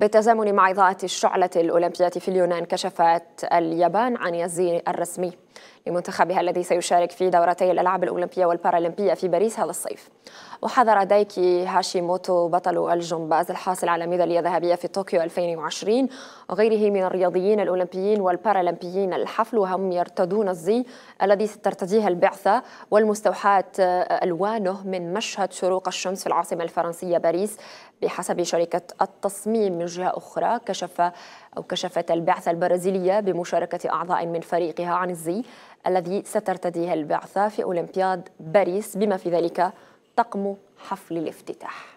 بالتزامن مع إضاءة الشعلة الأولمبية في اليونان كشفت اليابان عن يزي الرسمي لمنتخبها الذي سيشارك في دورتي الألعاب الأولمبية والبارالمبية في باريس هذا الصيف وحذر دايكي هاشيموتو بطل الجمباز الحاصل على ميدالية ذهبية في طوكيو 2020 وغيره من الرياضيين الأولمبيين والبارالمبيين الحفل وهم يرتدون الزي الذي ترتديه البعثة والمستوحاة آه، ألوانه من مشهد شروق الشمس في العاصمة الفرنسية باريس بحسب شركة التصميم من جهة أخرى كشف أو كشفت البعثة البرازيلية بمشاركة أعضاء من فريقها عن الزي الذي سترتديه البعثة في أولمبياد باريس بما في ذلك طقم حفل الافتتاح